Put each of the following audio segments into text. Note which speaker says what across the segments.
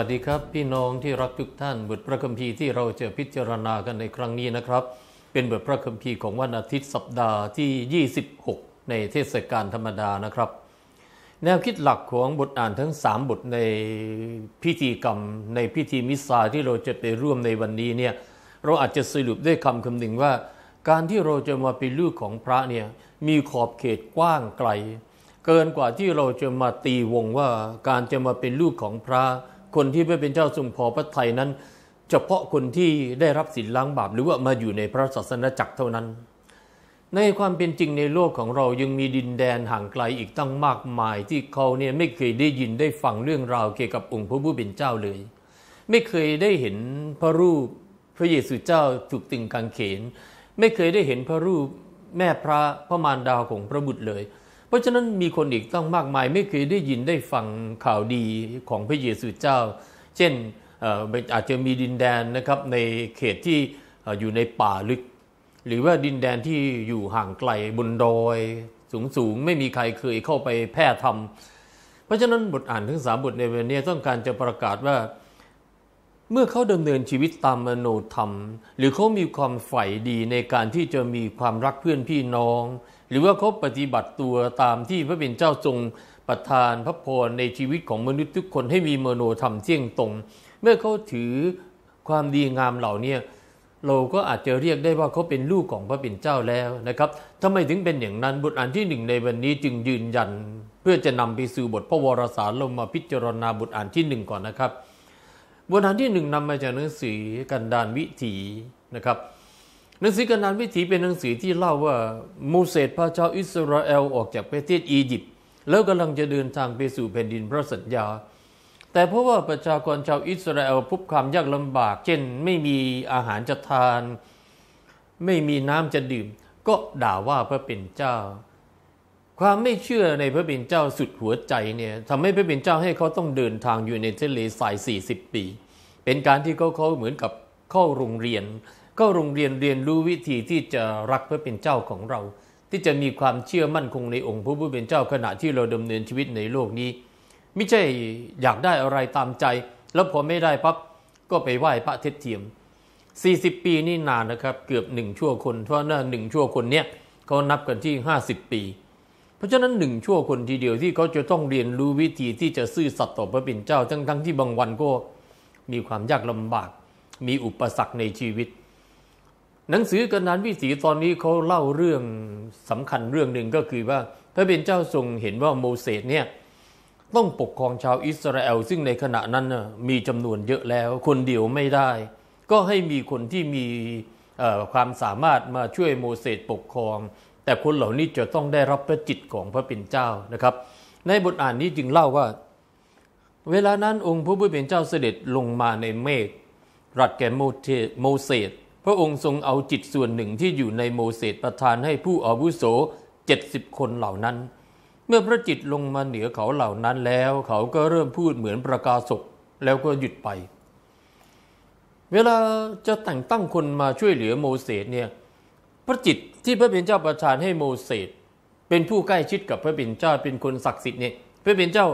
Speaker 1: วัสดีครับพี่น้องที่รักทุกท่านบทพระคัมภีร์ที่เราจะพิจารณากันในครั้งนี้นะครับ เป็นบทพระคัมภีร์ของวันอาทิตย์สัปดาห์ที่ 26 ในเทศกาลธรรมดานะครับ แนวคิดหลักของบทอ่านทั้ง3บทในพิธีกรรมในพิธีมิสซาที่เราจะไปร่วมในวันนี้เนี่ยเราอาจจะสรุปด้วยคำคำหนึ่งว่า การที่เราจะมาเป็นลูกของพระเนี่ยมีขอบเขตกว้างไกล เกินกว่าที่เราจะมาตีวงว่าการจะมาเป็นลูกของพระคนที่ไม่เป็นเจ้าทรงพอพระทัยนั้นเฉพาะคนที่ได้รับศีลล้างบาป หรือว่ามาอยู่ในพระศาสนาจักรเท่านั้น ในความเป็นจริงในโลกของเรายังมีดินแดนห่างไกลอีกตั้งมากมาย ที่เขาเนี่ยไม่เคยได้ยินได้ฟังเรื่องราวเกี่ยวกับองค์พระผู้เป็นเจ้าเลย ไม่เคยได้เห็นพระรูป พระเยซูเจ้าถูกตึงกางเขน ไม่เคยได้เห็นพระรูปแม่พระพระมารดาของพระบุตรเลยเพราะฉะนั้นมีคนอีกต้องมากมายไม่เคยได้ยินได้ฟังข่าวดีของพระเยซูเจ้า เช่นอาจจะมีดินแดนนะครับในเขตที่อยู่ในป่าลึก หรือว่าดินแดนที่อยู่ห่างไกลบนดอย สูงสูงไม่มีใครเคยเข้าไปแพร่ธรรม เพราะฉะนั้นบทอ่านทั้งสามบทในวันนี้ต้องการจะประกาศว่าเมื่อเขาดำเนินชีวิตตามมโนธรรม หรือเขามีความใฝ่ดีในการที่จะมีความรักเพื่อนพี่น้องหรือว่าเขาปฏิบัติตัวตามที่พระเป็นเจ้าทรงประทานพระพร ในชีวิตของมนุษย์ทุกคนให้มีมโนธรรมเที่ยงตรง เมื่อเขาถือความดีงามเหล่านี้เราก็อาจจะเรียกได้ว่าเขาเป็นลูกของพระเป็นเจ้าแล้วนะครับทำไมถึงเป็นอย่างนั้นบทอ่านที่หนึ่งในวันนี้จึงยืนยัน เพื่อจะนำไปสู่บทพระวรสารลงมาพิจารณาบทอ่านที่หนึ่งก่อนนะครับบทอ่านที่หนึ่งนำมาจากหนังสือกันดานวิถีนะครับหนังสือกานานวิถีเป็นหนังสือที่เล่าว่ามูเสสพระเจ้าอิสราเอลออกจากประเทศอียิปต์แล้วกำลังจะเดินทางไปสู่แผ่นดินพระสัญญาแต่เพราะว่าประชากรชาวอิสราเอลพบความยากลำบาก เช่น ไม่มีอาหารจะทาน ไม่มีน้ำจะดื่ม ก็ด่าว่าพระเป็นเจ้า ความไม่เชื่อในพระเป็นเจ้าสุดหัวใจเนี่ยทำให้พระเป็นเจ้าให้เขาต้องเดินทางอยู่ในทะเลสาย40ปี เป็นการที่เขาเขาเหมือนกับเข้าโรงเรียนก็โรงเรียนเรียนรู้วิธีที่จะรักเพื่อเป็นเจ้าของเรา ที่จะมีความเชื่อมั่นคงในองค์พระผู้เป็นเจ้าขณะที่เราดำเนินชีวิตในโลกนี้ ไม่ใช่อยากได้อะไรตามใจ แล้วพอไม่ได้ปั๊บก็ไปไหว้พระเทศเทียม 40 ปีนี่นานนะครับ เกือบหนึ่งชั่วคนเพราะนั่นหนึ่งชั่วคนเนี้ยเขานับกันที่ 50 ปี เพราะฉะนั้นหนึ่งชั่วคนทีเดียวที่เขาจะต้องเรียนรู้วิธีที่จะซื่อสัตย์ต่อพระเป็นเจ้า ทั้งๆ ที่บางวันก็ มีความยากลำบากมีอุปสรรคในชีวิตหนังสือกนันวิสีตอนนี้เขาเล่าเรื่องสำคัญเรื่องหนึ่งก็คือว่าพระเป็นเจ้าทรงเห็นว่าโมเสสเนี่ยต้องปกครองชาวอิสราเอลซึ่งในขณะนั้นมีจำนวนเยอะแล้ว คนเดียวไม่ได้ ก็ให้มีคนที่มีความสามารถมาช่วยโมเสสปกครอง แต่คนเหล่านี้จะต้องได้รับพระจิตของพระเป็นเจ้านะครับ ในบทอ่านนี้จึงเล่าว่า เวลานั้นองค์พระผู้เป็นเจ้าเสด็จลงมาในเมฆรัดแก่โมเสสพระองค์ทรงเอาจิตส่วนหนึ่งที่อยู่ในโมเสสประทานให้ผู้อาวุโสเจ็ดสิบคนเหล่านั้น เมื่อพระจิตลงมาเหนือเขาเหล่านั้นแล้วเขาก็เริ่มพูดเหมือนประกาศกแล้วก็หยุดไป เวลาจะแต่งตั้งคนมาช่วยเหลือโมเสสเนี่ยพระจิตที่พระเป็นเจ้าประทานให้โมเสสเป็นผู้ใกล้ชิดกับพระเป็นเจ้าเป็นคนศักดิ์สิทธิ์เนี่ยพระเป็นเจ้า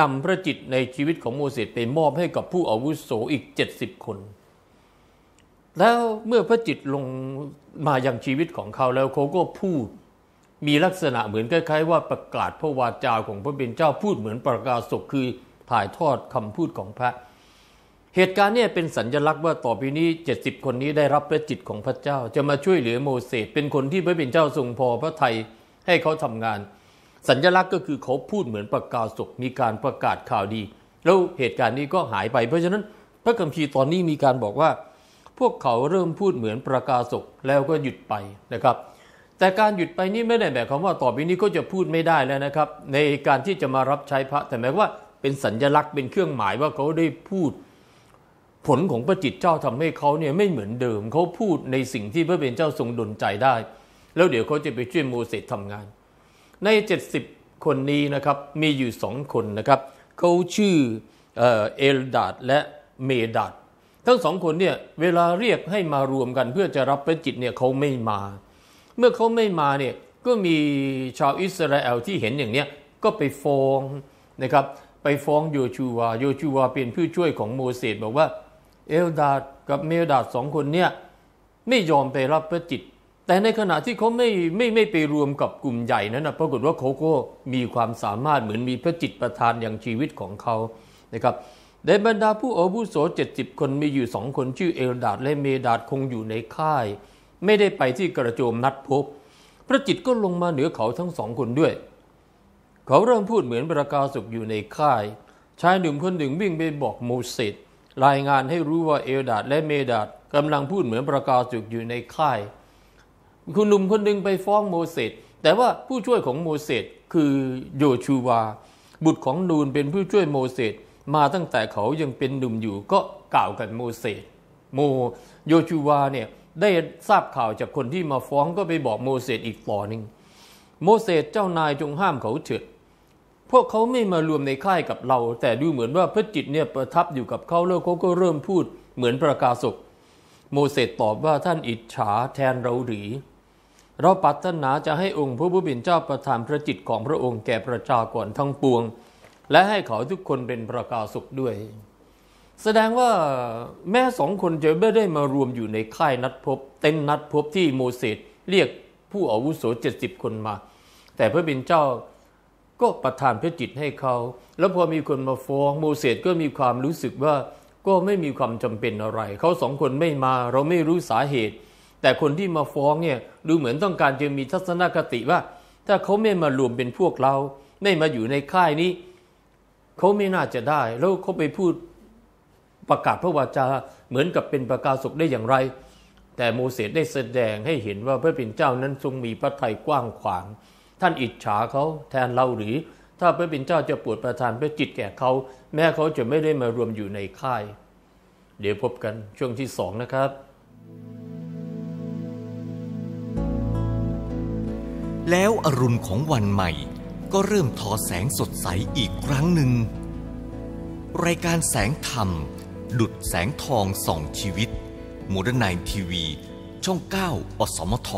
Speaker 1: นำพระจิตในชีวิตของโมเสสไปมอบให้กับผู้อาวุโสอีก70คนแล้วเมื่อพระจิตลงมาอย่างชีวิตของเขาแล้วเขาก็พูดมีลักษณะเหมือนคล้ายๆว่าประกาศพระวาจาของพระเป็นเจ้าพูดเหมือนประกาศศกคือถ่ายทอดคำพูดของพระ เหตุการณ์นี่เป็นสัญญลักษณ์ว่าต่อไปนี้ 70 คนนี้ได้รับพระจิตของพระเจ้า จะมาช่วยเหลือโมเสสเป็นคนที่พระเป็นเจ้าทรงพอพระทัยให้เขาทำงาน สัญญลักษณ์ก็คือเขาพูดเหมือนประกาศศกมีการประกาศข่าวดี แล้วเหตุการณ์นี้ก็หายไป เพราะฉะนั้นพระคัมภีร์ตอนนี้มีการบอกว่าพวกเขาเริ่มพูดเหมือนประกาศกแล้วก็หยุดไปนะครับ แต่การหยุดไปนี่ไม่ได้หมายความว่าต่อไปนี้ก็จะพูดไม่ได้แล้วนะครับ ในการที่จะมารับใช้พระแต่หมายว่าเป็นสัญญลักษณ์เป็นเครื่องหมายว่าเขาได้พูดผลของพระจิตเจ้าทำให้เขาเนี่ยไม่เหมือนเดิม เขาพูดในสิ่งที่พระเป็นเจ้าทรงดลใจได้แล้วเดี๋ยวเขาจะไปช่วยโมเสสทำงาน ใน 70 คนนี้นะครับมีอยู่สองคนนะครับเขาชื่อเอลดาดและเมดาดทั้งสองคนเนี่ยเวลาเรียกให้มารวมกันเพื่อจะรับพระจิตเนี่ยเขาไม่มา เมื่อเขาไม่มาเนี่ยก็มีชาวอิสราเอลที่เห็นอย่างเนี้ยก็ไปฟ้องนะครับ ไปฟ้องโยชูวาโยชูวาเป็นผู้ช่วยของโมเสสบอกว่าเอลดาดกับเมลดาดสองคนเนี่ยไม่ยอมไปรับพระจิต แต่ในขณะที่เขาไม่ไม่ไม่ไปรวมกับกลุ่มใหญ่นั้นนะปรากฏว่าเขาก็มีความสามารถเหมือนมีพระจิตประทานอย่างชีวิตของเขานะครับในบรรดาผู้อาวุโสเจ็ดสิบคนมีอยู่สองคนชื่อเอลดาดและเมดาดคงอยู่ในค่าย ไม่ได้ไปที่กระโจมนัดพบ พระจิตก็ลงมาเหนือเขาทั้งสองคนด้วย เขาเริ่มพูดเหมือนประกาศุกอยู่ในค่ายชายหนุ่มคนหนึ่งวิ่งไปบอกโมเสสรายงานให้รู้ว่าเอลดาดและเมดาดกำลังพูดเหมือนประกาศุกอยู่ในค่ายคุณหนุ่มคนหนึ่งไปฟ้องโมเสสแต่ว่าผู้ช่วยของโมเสสคือโยชูวา บุตรของนูนเป็นผู้ช่วยโมเสสมาตั้งแต่เขายังเป็นหนุ่มอยู่ก็กล่าวกันโมเสส โมโยชูวาเนี่ยได้ทราบข่าวจากคนที่มาฟ้องก็ไปบอกโมเสสอีกต่อหนึ่งโมเสสเจ้านายจงห้ามเขาเถิดพวกเขาไม่มารวมในค่ายกับเรา แต่ดูเหมือนว่าพระจิตเนี่ยประทับอยู่กับเขาแล้วเขาก็เริ่มพูดเหมือนประกาศกโมเสสตอบว่าท่านอิจฉาแทนเราหรือเราปรารถนาจะให้องค์ พระผู้เป็นเจ้าประทานพระจิตของพระองค์แก่ประชากรทั้งปวงและให้เขาทุกคนเป็นประกาสุขด้วย แสดงว่าแม่สองคนจะไม่ได้มารวมอยู่ในค่ายนัดพบเต็นนัดพบที่โมเสสเรียกผู้อาวุโสเจ็ดสิบคนมา แต่พระบินเจ้าก็ประทานพระจิตให้เขา แล้วพอมีคนมาฟ้องโมเสสก็มีความรู้สึกว่า ก็ไม่มีความจำเป็นอะไรเขาสองคนไม่มาเราไม่รู้สาเหตุ แต่คนที่มาฟ้องเนี่ยดูเหมือนต้องการจะมีทัศนคติว่า ถ้าเขาไม่มารวมเป็นพวกเรา ไม่มาอยู่ในค่ายนี้เขาไม่น่าจะได้แล้วเขาไปพูดประกาศพระวาจาเหมือนกับเป็นประกาศศพได้อย่างไร แต่โมเสสได้แสดงให้เห็นว่าพระผู้เป็นเจ้านั้นทรงมีพระทัยกว้างขวางท่านอิจฉาเขาแทนเราหรือถ้าพระผู้เป็นเจ้าจะปวดประทานพระจิตแก่เขา แม้เขาจะไม่ได้มารวมอยู่ในค่าย เดี๋ยวพบกัน ช่วงที่สองนะครับ แล้วอรุณของวันใหม่ก็เริ่มทอแสงสดใสอีกครั้งหนึ่ง รายการแสงธรรม ดุดแสงทองส่องชีวิตโมเดิร์นไนทีวีช่อง 9 อสมท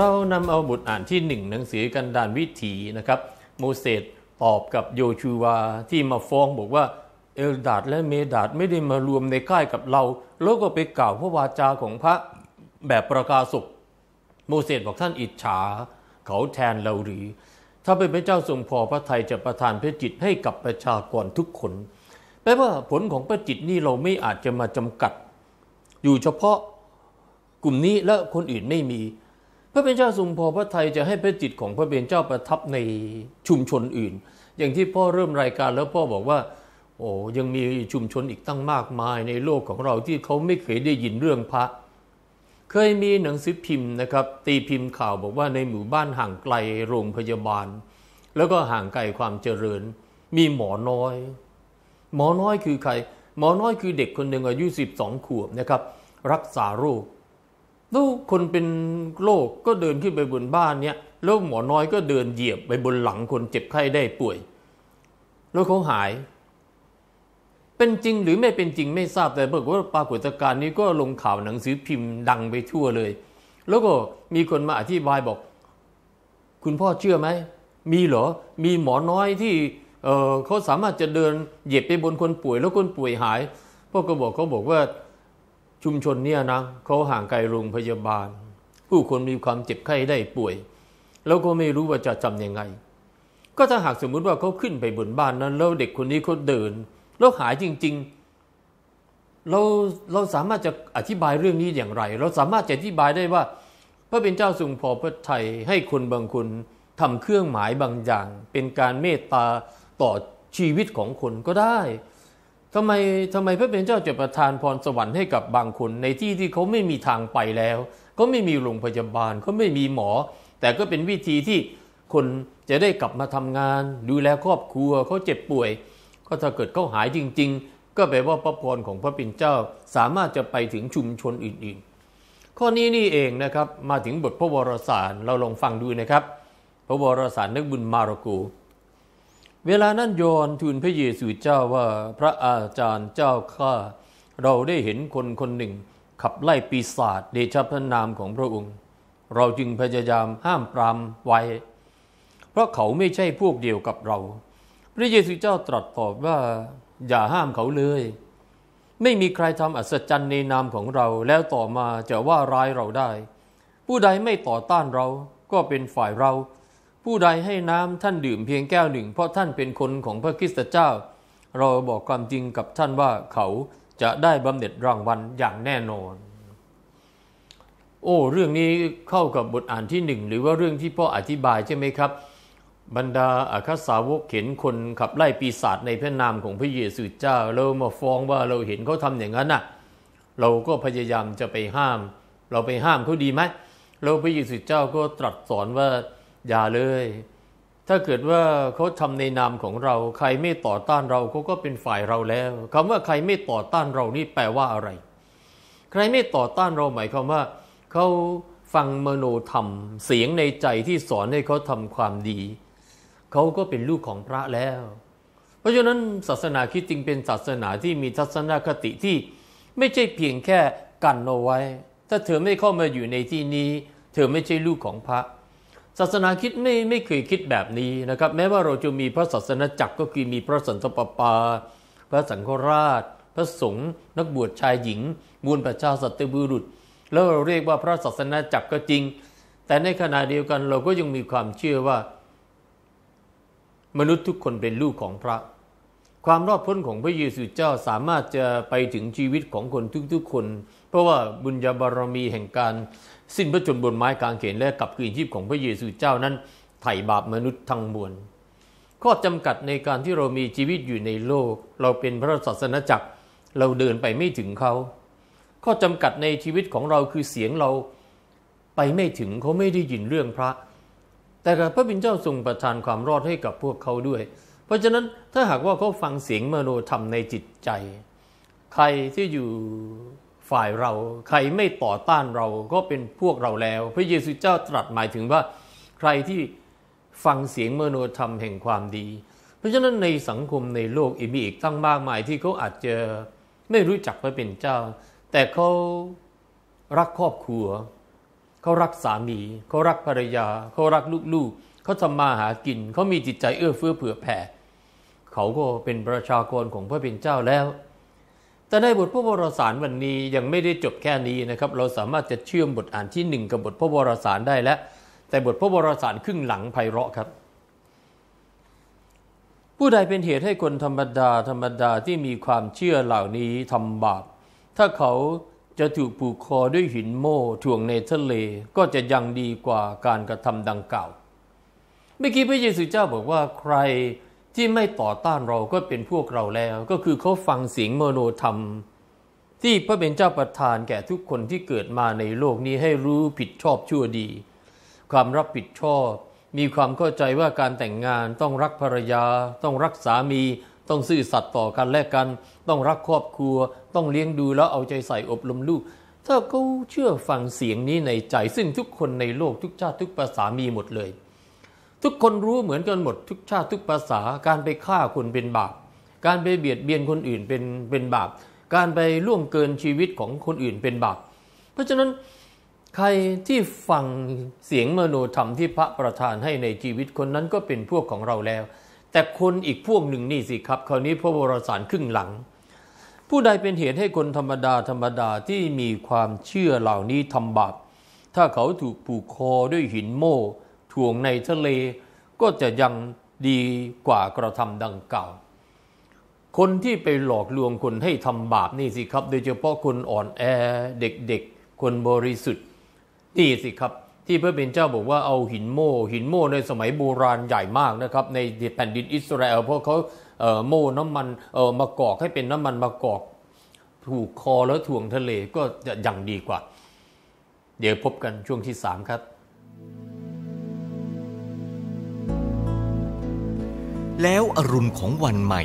Speaker 1: เรานำเอาบทอ่านที่หนึ่งหนังสือกันดานวิถีนะครับ โมเสสตอบกับโยชูวาที่มาฟ้องบอกว่า เอลดาดและเมดาดไม่ได้มารวมในค่ายกับเรา แล้วก็ไปกล่าวพระวาจาของพระแบบประกาศกโมเสสบอกท่านอิจฉาเขาแทนเราหรือ ถ้าเป็นพระเจ้าทรงพอพระทัยจะประทานพระจิตให้กับประชากรทุกคนแปลว่าผลของพระจิตนี่เราไม่อาจจะมาจำกัด อยู่เฉพาะกลุ่มนี้และคนอื่นไม่มีพระเป็นเจ้าทรงพอพระทัยจะให้พระจิตของพระเป็นเจ้าประทับในชุมชนอื่น อย่างที่พ่อเริ่มรายการ แล้วพ่อบอกว่า โอ้ยังมีชุมชนอีกตั้งมากมายในโลกของเราที่เขาไม่เคยได้ยินเรื่องพระ เคยมีหนังสือพิมพ์นะครับ ตีพิมพ์ข่าวบอกว่า ในหมู่บ้านห่างไกลโรงพยาบาล แล้วก็ห่างไกลความเจริญ มีหมอน้อย หมอน้อยคือใครหมอน้อยคือเด็กคนหนึ่งอายุ12 ขวบนะครับ รักษาโรคแล้วคนเป็นโรคกก็เดินขึ้นไปบนบ้านเนี่ยแล้วหมอน้อยก็เดินเหยียบไปบนหลังคนเจ็บไข้ได้ป่วย แล้วเขาหาย เป็นจริงหรือไม่เป็นจริง ไม่ทราบแต่บอกว่าปรากฏการณ์นี้ก็ลงข่าวหนังสือพิมพ์ดังไปทั่วเลย แล้วก็มีคนมาอธิบายบอก คุณพ่อเชื่อไหมมีเหรอมีหมอน้อยที่เเขาสามารถจะเดินเหยียบไปบนคนป่วย แล้วคนป่วยหายพ่อก็บอกเขาบอกว่าชุมชนเนี่ยนะเขาห่างไกลโรงพยาบาล ผู้คนมีความเจ็บไข้ได้ป่วย แล้วก็ไม่รู้ว่าจะทำยังไง ก็ถ้าหากสมมุติว่าเขาขึ้นไปบนบ้านนั้นแล้วเด็กคนนี้เขาเดินแล้วหายจริงๆ เราเราสามารถจะอธิบายเรื่องนี้อย่างไร เราสามารถจะอธิบายได้ว่า พระเป็นเจ้าทรงพอพระทัยให้คนบางคนทำเครื่องหมายบางอย่าง เป็นการเมตตาต่อชีวิตของคนก็ได้ทำไมทำไมพระเป็นเจ้าจะประทานพรสวรรค์ให้กับบางคน ในที่ที่เขาไม่มีทางไปแล้ว ก็ไม่มีโรงพยาบาลเขาไม่มีหมอ แต่ก็เป็นวิธีที่คนจะได้กลับมาทำงาน ดูแลครอบครัวเขาเจ็บป่วย ก็ถ้าเกิดเขาหายจริงๆ ก็แปลว่าพระพรของพระปิ่นเจ้าสามารถจะไปถึงชุมชนอื่นๆ ข้อนี้นี่เองนะครับ มาถึงบทพระวรสารเราลองฟังดูนะครับ พระวรสารนักบุญมารกูเวลานั้นยอนทูลพระเยซูเจ้าว่า พระอาจารย์เจ้าข้าเราได้เห็นคนคนหนึ่ง ขับไล่ปีศาจเดชพระนามของพระองค์ เราจึงพยายามห้ามปรามไว้ เพราะเขาไม่ใช่พวกเดียวกับเรา พระเยซูเจ้าตรัสตอบว่า อย่าห้ามเขาเลย ไม่มีใครทำอัศจรรย์ในนามของเราแล้วต่อมาจะว่าร้ายเราได้ ผู้ใดไม่ต่อต้านเราก็เป็นฝ่ายเราผู้ใดให้น้ำท่านดื่มเพียงแก้วหนึ่ง เพราะท่านเป็นคนของพระคริสตเจ้า เราบอกความจริงกับท่านว่าเขาจะได้บำเหน็จรางวัลอย่างแน่นอน โอ้เรื่องนี้เข้ากับบทอ่านที่หนึ่งหรือว่าเรื่องที่พ่ออธิบายใช่ไหมครับ บรรดาอาคาสาวกเห็นคนขับไล่ปีศาจในพระนามของพระเยซูเจ้าเรามาฟ้องว่าเราเห็นเขาทำอย่างนั้นน่ะ เราก็พยายามจะไปห้าม เราไปห้ามเขาดีไหมเราพระเยซูเจ้าก็ตรัสสอนว่าอย่าเลย ถ้าเกิดว่าเขาทำในนามของเรา ใครไม่ต่อต้านเราเขาก็เป็นฝ่ายเราแล้ว คำว่าใครไม่ต่อต้านเรานี่แปลว่าอะไร ใครไม่ต่อต้านเรา หมายความว่า เขาฟังมโนธรรม เสียงในใจที่สอนให้เขาทำความดี เขาก็เป็นลูกของพระแล้ว เพราะฉะนั้น ศาสนาคิดจริงเป็นศาสนาที่มีทัศนคติที่ไม่ใช่เพียงแค่กันเอาไว้ ถ้าเธอไม่เข้ามาอยู่ในที่นี้เธอไม่ใช่ลูกของพระศาสนาคิดไม่ไม่เคยคิดแบบนี้นะครับ แม้ว่าเราจะมีพระศาสนาจักรก็คือมีพระสันตปาปา พระสังฆราช พระสงฆ์นักบวชชายหญิงมวลประชาสัตบุรุษแล้วเราเรียกว่าพระศาสนาจักรก็จริง แต่ในขณะเดียวกันเราก็ยังมีความเชื่อว่ามนุษย์ทุกคนเป็นลูกของพระ ความรอดพ้นของพระเยซูเจ้าสามารถจะไปถึงชีวิตของคนทุกๆคน เพราะว่าบุญญาบารมีแห่งการสิ้นพระชนบนไม้กางเขนและกับคืนชีพของพระเยซูเจ้านั้น ไถ่บาปมนุษย์ทั้งมวลข้อจำกัดในการที่เรามีชีวิตอยู่ในโลกเราเป็นพระศาสนจักร เราเดินไปไม่ถึงเขา ข้อจำกัดในชีวิตของเราคือเสียงเรา ไปไม่ถึงเขาไม่ได้ยินเรื่องพระ แต่พระบิณเจ้าทรงประทานความรอดให้กับพวกเขาด้วย เพราะฉะนั้นถ้าหากว่าเขาฟังเสียงมโนธรรมในจิตใจ ใครที่อยู่ฝ่ายเราใครไม่ต่อต้านเราก็เป็นพวกเราแล้ว พระเยซูเจ้าตรัสหมายถึงว่าใครที่ฟังเสียงมโนธรรมแห่งความดี เพราะฉะนั้นในสังคมในโลกอีกมีอีกตั้งมากมายที่เขาอาจจะไม่รู้จักพระเป็นเจ้า แต่เขารักครอบครัวเขารักสามีเขารักภรรยา เขารักลูกๆ เขาทำมาหากินเขามีจิตใจเอื้อเฟื้อเผื่อแผ่เขาก็เป็นประชากรของพระเป็นเจ้าแล้วแต่ในบทพระวรสารวันนี้ยังไม่ได้จบแค่นี้นะครับ เราสามารถจะเชื่อมบทอ่านที่ 1 กับบทพระวรสารได้แล้ว แต่บทพระวรสารครึ่งหลังไพเราะครับ ผู้ใดเป็นเหตุให้คนธรรมดาธรรมดาที่มีความเชื่อเหล่านี้ทำบาปถ้าเขาจะถูกผูกคอด้วยหินโม่ถ่วงในทะเลก็จะยังดีกว่าการกระทำดังกล่าวเมื่อกี้พระเยซูเจ้าบอกว่าใครที่ไม่ต่อต้านเราก็เป็นพวกเราแล้ว ก็คือเขาฟังเสียงมโนธรรมที่พระเป็นเจ้าประทานแก่ทุกคนที่เกิดมาในโลกนี้ให้รู้ผิดชอบชั่วดี ความรับผิดชอบ มีความเข้าใจว่าการแต่งงานต้องรักภรรยา ต้องรักสามี ต้องซื่อสัตย์ต่อกันและกัน ต้องรักครอบครัว ต้องเลี้ยงดูแล้วเอาใจใส่อบรมลูก ถ้าเขาเชื่อฟังเสียงนี้ในใจซึ่งทุกคนในโลกทุกชาติทุกภาษามีหมดเลยทุกคนรู้เหมือนกันหมดทุกชาติทุกภาษาการไปฆ่าคนเป็นบาปการไปเบียดเบียนคนอื่นเป็นเป็นบาปการไปล่วงเกินชีวิตของคนอื่นเป็นบาปเพราะฉะนั้นใครที่ฟังเสียงมโนธรรมที่พระประธานให้ในชีวิตคนนั้นก็เป็นพวกของเราแล้ว แต่คนอีกพวกหนึ่งนี่สิครับคราวนี้พระบรสารครึ่งหลัง ผู้ใดเป็นเหตุให้คนธรรมดาธรรมดาที่มีความเชื่อเหล่านี้ทำบาปถ้าเขาถูกผูกคอด้วยหินโม่วงในทะเลก็จะยังดีกว่ากระทำดังเก่า คนที่ไปหลอกลวงคนให้ทำบาปนี่สิครับ โดยเฉพาะคนอ่อนแอเด็กๆคนบริสุทธิ์นี่สิครับ ที่พระเป็นเจ้าบอกว่าเอาหินโม่ หินโม่ในสมัยโบราณใหญ่มากนะครับ ในแผ่นดินอิสราเอลเพราะเขาโม่น้ำมันมากอกให้เป็นน้ำมันมากอกถูกคอแล้วถ่วงทะเลก็จะยังดีกว่า เดี๋ยวพบกันช่วงที่3ครับแล้วอรุณของวันใหม่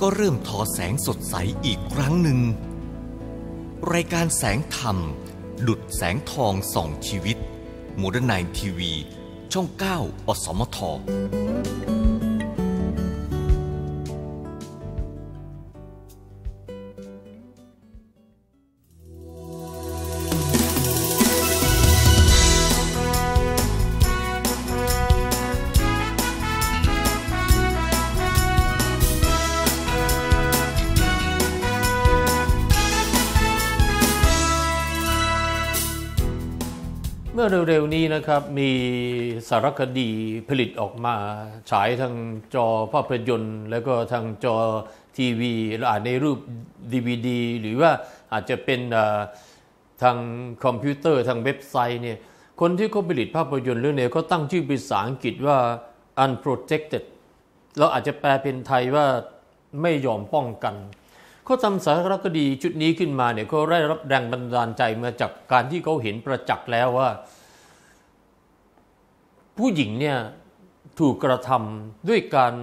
Speaker 1: ก็เริ่มทอแสงสดใสอีกครั้งหนึ่ง รายการแสงธรรม ดุดแสงทองส่องชีวิตโมเดิร์นไนทีวีช่อง 9 อสมทนะครับมีสารคดีผลิตออกมา ฉายทางจอภาพยนตร์แล้วก็ทางจอทีวีแระอาจในรูป DVD หรือว่าอาจจะเป็นทางคอมพิวเตอร์ทางเว็บไซต์เนี่ยคนที่เขาผลิตภาพยนตร์เรื่องนี้เขาตั้งชื่อเป็นภาษาอังกฤษว่า unprotected เราอาจจะแปลเป็นไทยว่าไม่ยอมป้องกันเขาทำสารคดีชุดนี้ขึ้นมาเนี่ยเขาได้รับแรงบันดาลใจมาจากการที่เขาเห็นประจักษ์แล้วว่าผู้หญิงเนี่ยถูกกระทำด้วยการ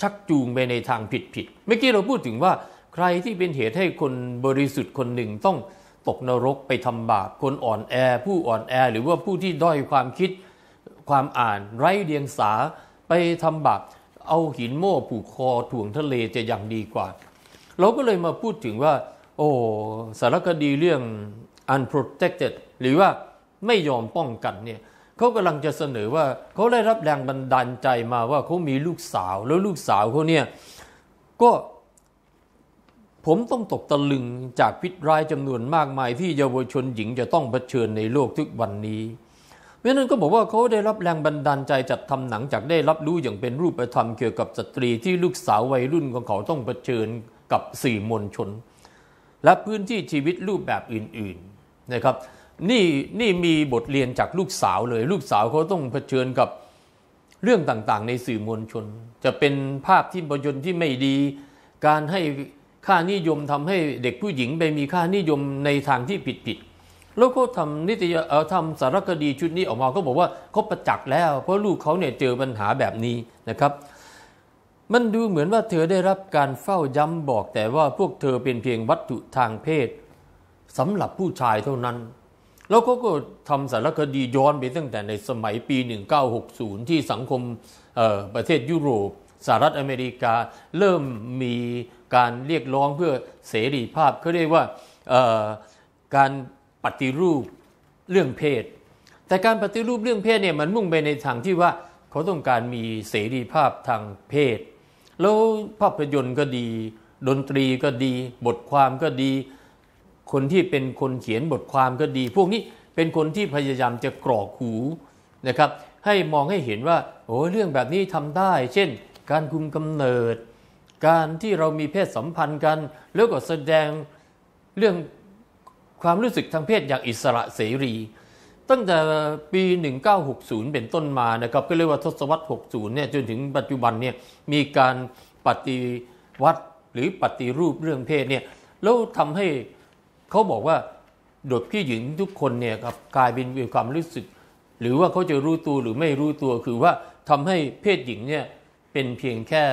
Speaker 1: ชักจูงไปในทางผิดผิด เมื่อกี้เราพูดถึงว่าใครที่เป็นเหตุให้คนบริสุทธิ์คนหนึ่งต้องตกนรกไปทำบาปคนอ่อนแอผู้อ่อนแอหรือว่าผู้ที่ด้อยความคิดความอ่าน ไร้เดียงสาไปทำบาปเอาหินโม่ผูกคอถ่วงทะเลจะอย่างดีกว่า เราก็เลยมาพูดถึงว่า โอ้สารคดีเรื่อง unprotected หรือว่าไม่ยอมป้องกันเนี่ยเขากำลังจะเสนอว่าเขาได้รับแรงบันดาลใจมาว่าเขามีลูกสาวแล้วลูกสาวเขาเนี่ยก็ผมต้องตกตะลึงจากพิษร้ายจำนวนมากมาย ที่เยาวชนหญิงจะต้องเผชิญในโลกทุกวันนี้ เพราะนั้นก็บอกว่าเขาได้รับแรงบันดาลใจจัดทำหนัง จากได้รับรู้อย่างเป็นรูปธรรมเกี่ยวกับสตรีที่ลูกสาววัยรุ่นของเขาต้องเผชิญกับสี่มวลชน และพื้นที่ชีวิตรูปแบบอื่น ๆนะครับนี่นี่มีบทเรียนจากลูกสาวเลย ลูกสาวเขาต้องเผชิญกับเรื่องต่างๆ ในสื่อมวลชน จะเป็นภาพที่ประยนที่ไม่ดี การให้ค่านิยมทำให้เด็กผู้หญิงไปมีค่านิยมในทางที่ผิดๆ แล้วก็ทำนิตยเออทำสารคดีชุดนี้ออกมาก็บอกว่าเขาประจักษ์แล้ว เพราะลูกเขาเนี่ยเจอปัญหาแบบนี้นะครับ มันดูเหมือนว่าเธอได้รับการเฝ้าย้ำบอกแต่ว่าพวกเธอเป็นเพียงวัตถุทางเพศสำหรับผู้ชายเท่านั้นแล้วก็ก็ทำสารคดีย้อนไปตั้งแต่ในสมัยปี 1960 ที่สังคมประเทศยุโรปสหรัฐอเมริกาเริ่มมีการเรียกร้องเพื่อเสรีภาพเขาเรียกว่าการปฏิรูปเรื่องเพศ แต่การปฏิรูปเรื่องเพศเนี่ยมันมุ่งไปในทางที่ว่าเขาต้องการมีเสรีภาพทางเพศ แล้วภาพยนตร์ก็ดีดนตรีก็ดีบทความก็ดีคนที่เป็นคนเขียนบทความก็ดี พวกนี้เป็นคนที่พยายามจะกรอกหูนะครับ ให้มองให้เห็นว่าโอ้เรื่องแบบนี้ทำได้ เช่นการคุมกำเนิด การที่เรามีเพศสัมพันธ์กัน แล้วก็แสดงเรื่องความรู้สึกทางเพศอย่างอิสระเสรี ตั้งแต่ปี 1960 เป็นต้นมานะครับก็เรียกว่าทศวรรษ60เนี่ยจนถึงปัจจุบันเนี่ยมีการปฏิวัติหรือปฏิรูปเรื่องเพศเนี่ยแล้วทำให้เขาบอกว่าเด็กผู้หญิงทุกคนเนี่ยครับกลายเป็นมีความรู้สึก หรือว่าเขาจะรู้ตัวหรือไม่รู้ตัวคือว่าทำให้เพศหญิงเนี่ยเป็นเพียงแค่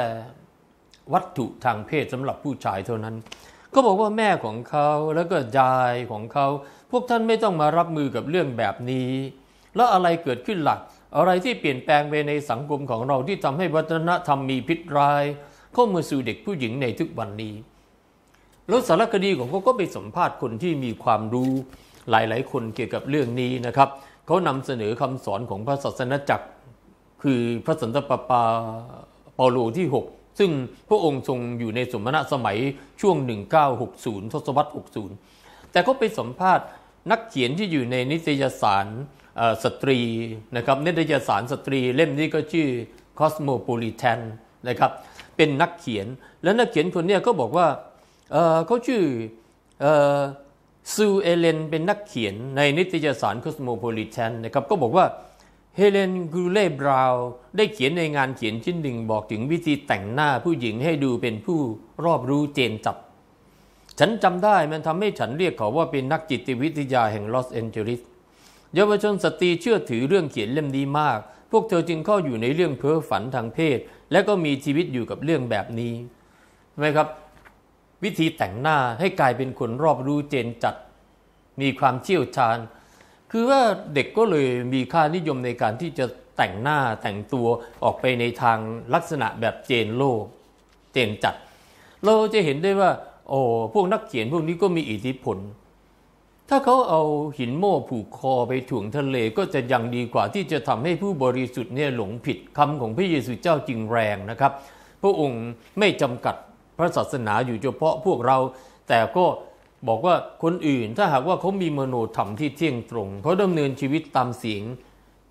Speaker 1: วัตถุทางเพศสำหรับผู้ชายเท่านั้นก็บอกว่าแม่ของเขาแล้วก็ยายของเขา พวกท่านไม่ต้องมารับมือกับเรื่องแบบนี้ แล้วอะไรเกิดขึ้นหลักอะไรที่เปลี่ยนแปลงไปในสังคมของเราที่ทำให้วัฒนธรรมมีพิษร้ายเข้ามาสู่เด็กผู้หญิงในทุกวันนี้แล้วสารคดีของเขาก็ไปสัมภาษณ์คนที่มีความรู้หลาย ๆ คนเกี่ยวกับเรื่องนี้นะครับ เขานำเสนอคำสอนของพระศาสนจักร คือพระสันตะปาปาเปาโลที่ 6 ซึ่งพระองค์ทรงอยู่ในสมณะสมัย ช่วง 1960ทศวรรษ60 แต่ก็ไปสัมภาษณ์นักเขียนที่อยู่ในนิตยสารสตรีนะครับ นิตยสารสตรีเล่มนี้ก็ชื่อ Cosmopolitan นะครับ เป็นนักเขียน และนักเขียนคนนี้ก็บอกว่าเขาชื่อซูเอเลนเป็นนักเขียนในนิตยสารคอสโมโพลิแทนนะครับ ก็บอกว่าเฮเลนกูเล่บราวได้เขียนในงานเขียนชิ้นหนึ่งบอกถึงวิธีแต่งหน้าผู้หญิงให้ดูเป็นผู้รอบรู้เจนจับ ฉันจำได้มันทำให้ฉันเรียกเขาว่าเป็นนักจิตวิทยาแห่งลอสแอนเจลิสเยาวชนสตรีเชื่อถือเรื่องเขียนเล่มนี้มาก พวกเธอจึงเข้าอยู่ในเรื่องเพ้อฝันทางเพศ และก็มีชีวิตอยู่กับเรื่องแบบนี้ใช่ไหมครับวิธีแต่งหน้าให้กลายเป็นคนรอบรู้เจนจัด มีความเชี่ยวชาญ คือว่าเด็กก็เลยมีค่านิยมในการที่จะแต่งหน้าแต่งตัวออกไปในทางลักษณะแบบเจนโลเจนจัดเราจะเห็นได้ว่า โอ้ พวกนักเขียนพวกนี้ก็มีอิทธิพลถ้าเขาเอาหินโม่ผูกคอไปถ่วงทะเล ก็จะยังดีกว่าที่จะทำให้ผู้บริสุทธิ์เนี่ยหลงผิดคำของพระเยซูเจ้าจริงแรงนะครับ พระองค์ไม่จำกัดพระศาสนาอยู่เฉพาะพวกเรา แต่ก็บอกว่าคนอื่น ถ้าหากว่าเขามีมโนธรรมที่เที่ยงตรงเขาดำเนินชีวิตตามเสียง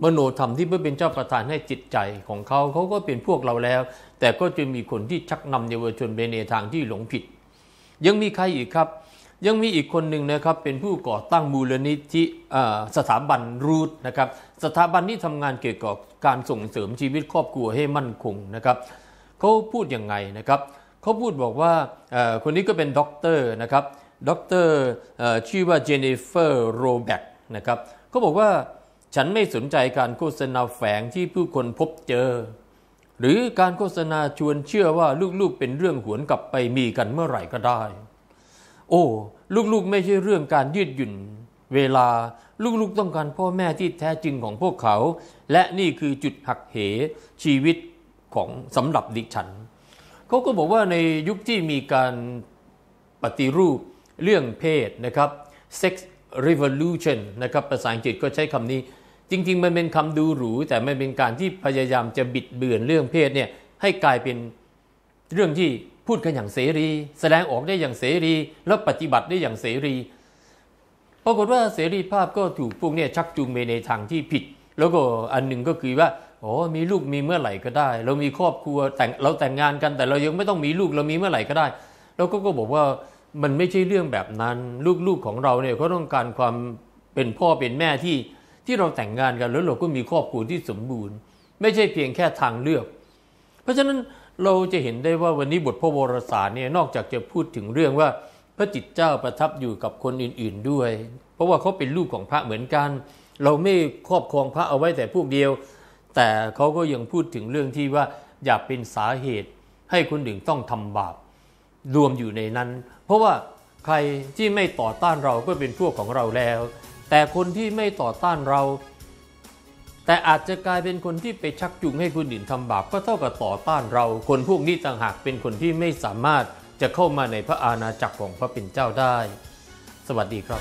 Speaker 1: มโนธรรมที่เพื่อเป็นเจ้าประทานให้จิตใจของเขาเขาก็เป็นพวกเราแล้ว แต่ก็จะมีคนที่ชักนำเยาวชนไปในทางที่หลงผิด ยังมีใครอีกครับ ยังมีอีกคนหนึ่งนะครับ เป็นผู้ก่อตั้งมูลนิธิสถาบันรูทนะครับ สถาบันที่ทำงานเกี่ยวกับการส่งเสริมชีวิตครอบครัวให้มั่นคงนะครับเขาพูดยังไงนะครับเขาพูดบอกว่าคนนี้ก็เป็น ด็อกเตอร์นะครับ ด็อกเตอร์ชื่อว่าเจเนฟเฟอร์โรแบกนะครับเขาบอกว่าฉันไม่สนใจการโฆษณาแฝงที่ผู้คนพบเจอ หรือการโฆษณาชวนเชื่อว่าลูกๆเป็นเรื่องหวนกลับไปมีกันเมื่อไหร่ก็ได้ โอ้ลูกๆไม่ใช่เรื่องการยืดหยุ่นเวลา ลูกๆ ต้องการพ่อแม่ที่แท้จริงของพวกเขา และนี่คือจุดหักเหชีวิตของสำหรับดิฉันเขาก็บอกว่าในยุคที่มีการปฏิรูปเรื่องเพศนะครับ sex revolution นะครับภาษาอังกฤษก็ใช้คำนี้ จริง ๆ มันเป็นคำดูหรู แต่มันเป็นการที่พยายามจะบิดเบือนเรื่องเพศเนี่ยให้กลายเป็นเรื่องที่พูดกันอย่างเสรี แสดงออกได้อย่างเสรี แล้วปฏิบัติได้อย่างเสรี ปรากฏว่าเสรีภาพก็ถูกพวกเนี่ยชักจูงไปในทางที่ผิด แล้วก็อันหนึ่งก็คือว่าโอ้มีลูกมีเมื่อไหร่ก็ได้ เรามีครอบครัวแต่งเราแต่งงานกันแต่เรายังไม่ต้องมีลูกเรามีเมื่อไหร่ก็ได้แล้วก็ก็บอกว่ามันไม่ใช่เรื่องแบบนั้นลูกๆของเราเนี่ยเขาต้องการความเป็นพ่อเป็นแม่ที่ที่เราแต่งงานกันแล้ว เราก็มีครอบครัวที่สมบูรณ์ไม่ใช่เพียงแค่ทางเลือก เพราะฉะนั้นเราจะเห็นได้ว่าวันนี้บทพระวรสารเนี่ยนอกจากจะพูดถึงเรื่องว่าพระจิตเจ้าประทับอยู่กับคนอื่นๆด้วย เพราะว่าเขาเป็นลูกของพระเหมือนกัน เราไม่ครอบครองพระเอาไว้แต่พวกเดียวแต่เขาก็ยังพูดถึงเรื่องที่ว่าอย่าเป็นสาเหตุ ให้คนอื่นต้องทำบาปรวมอยู่ในนั้น เพราะว่าใครที่ไม่ต่อต้านเราก็เป็นพวกของเราแล้ว แต่คนที่ไม่ต่อต้านเรา แต่อาจจะกลายเป็นคนที่ไปชักจูงให้คนอื่นทำบาปก็เท่ากับต่อต้านเราคนพวกนี้ต่างหากเป็นคนที่ไม่สามารถจะเข้ามาในพระอาณาจักรของพระเป็นเจ้าได้ สวัสดีครับ